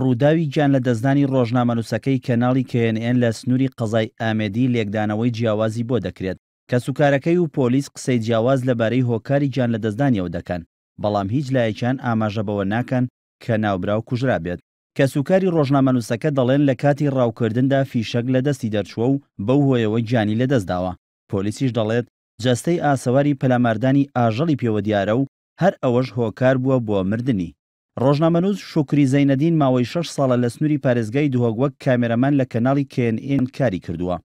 ڕووداوی گیان لە دەستانی ڕۆژنامەنووسەکەی کەناڵی کNN لە سنووری قەزای ئامێدی لێکدانەوەی جیاوازی بۆ دەکرێت کە سوکارەکەی و پۆلیس قسەی جیاواز لەبارەی هۆکاری گیان لە دەستدانیەوە دەکەن بەڵام هیچ لایەکیان ئاماژەبەوە ناکەن کە ناوبرا و کوژرا بێت کە سوکاری ڕۆژنامەنووسەکە دەڵێن لە کاتی ڕاوکردندا فیشەک لە دەستی دەرچووە و بەو هۆیەوە گیانی لەدەستداوە پۆلیسیش دەڵێت جەستەی ئاسەواری پەلاماردانی ئاژەڵی پێوە دیارە و هەر ئەوەش هۆکار بووە بۆ مردنی ڕۆژنامەنووز شکری زەینەدین ماوەی شش ساڵە لە سنووری پارێزگای دووەگوەک کامێرەمان لە کەناڵی کNN کاری کردووە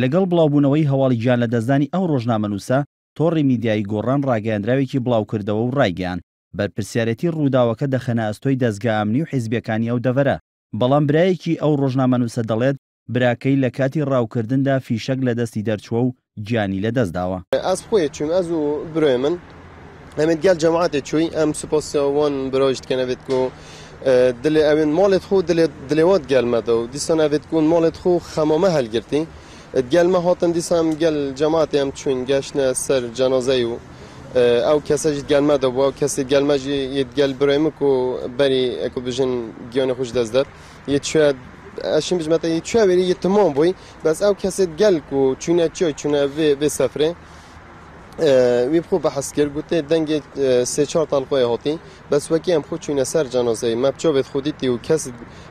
لەگەڵ بڵاوبوونەوەی هەواڵی گیان لە دەزانی ئەو ڕۆژنامەنووسە تۆڕی میدیایی گۆڕان ڕاگەاندراوێکی بڵاوکردەوە و ڕایگەیان بەرپسیارەتی ڕووداوەکە دەخەنە ئەستۆی دەستگامنی و حیزبەکانی ئەو دەڤرە بەڵام برایەکی ئەو ڕۆژنامەنووسە دەڵێت براکەی لە کاتی ڕاوکردندا فیشەک لە دەستی دەرچووە و گیانی لە دەستداوە ئەس خۆی چون ئەز و برێ من ئەمێت گەل جەماعاتێ چووی ئەم سوپۆسیەوەوان برۆژت کە نەبێت و دلێ ئەوێن ماڵێت خۆ دلێوات گەلمەدە و دیسان ئەوێت کوون ماڵێت خۆ خەمامە هەلگرتی گەلمە هاتن دیسام گەل جەماعاتێ ئەم چوین گەشتە سەر جەنازەی و ئەو کەسەجیت گەلمەدە بووە کەسی گەلمەژی یت گەل برێمک و بەری ئەکو بژین گیانە خوش دەستدەر یە چێت ئەشین بژمەتە هیچ چاوێری یتمان بووی بەس ئەو کەسێت گەلک و چونە چۆی چونە بێ سەفرێ. وی بخۆ بەحەس کرد گوتێ دەنگێک سێچار تاڵخۆی هاتی بەس وەکی ئەم خۆ چوینە سەر جانۆزەی مەپچۆ بێت خودیتی و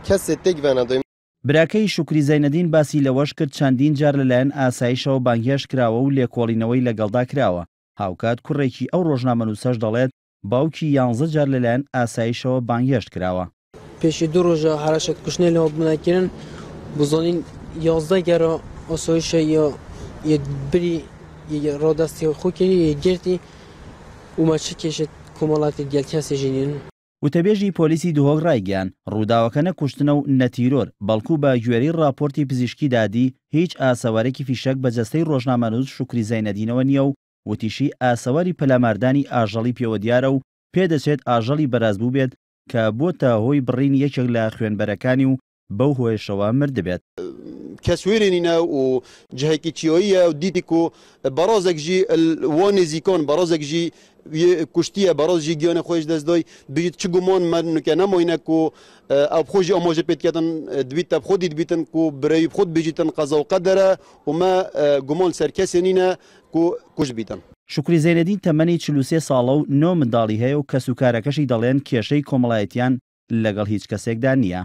کەسێک تێکوانەدەی براکەی شکری زینەدین باسی لەوەش کرد چەندین جار لەلایەن ئاسایشەوە بانگهێش کراوە و لێکۆڵینەوەی لەگەڵدا کراوە هاوکات کوڕێکی ئەو ڕۆژنامەنووسەش دەڵێت باوکی یانزە جار لەلایەن ئاسایشەوە بانگهێشت کراوە پێشی دوو ڕۆژە هەراشەت کوشتنە لەوە بناکردن بزانین یازدە گەرە ئۆسۆیشە یا بری ڕۆدەستی خۆکردی گرتی ومەچ کێشت کۆمەڵاتی گەلکیاسی ژینین وتەبێژی پۆلیسی دهۆک ڕایگەیان ڕووداوەکە نەکوشتنە و نەتیرۆر بەڵکو بە گوێری راپۆرتی پزیشکی دادی هیچ ئاسەوارێکی فیشک بە جەستەی ڕۆژنامەنووز شکری زینەدینەوە نییە و وتیشی ئاسەواری پەلاماردانی ئاژەڵی پێوە دیارە و پێدەچێت ئاژەڵی بەرازبوو بێت کە بۆتە هۆی بڕین یەکێک لە خوێنبەرەکانی و بەو هۆیشەوە مرد دەبێت کە سوێرێنینە و جهێکی چیۆیە و دیتیک و بەڕۆزێکژی وە نێزیکۆن بەڕۆزێکژی کوشتیە بەڕۆژی گیۆنە خۆش دەستدۆی بیت چ گومان منکە نەمۆینە و ئەبخۆژی ئەمۆژە پێتکەن دویت تە خۆدی دبیتن و برەوی خۆت بژیتن قەزە و قەدەرە ومە گومان سەرکەسێنینە و کوش بیتن. شکری زەیرەدین تەمەنی چلووسێ ساڵە و نۆ منداڵی هەیە و کەسوکارەکەشی دەڵێن کێشەی کۆمەڵایەتیان لەگەڵ هیچ کەسێکدا نییە.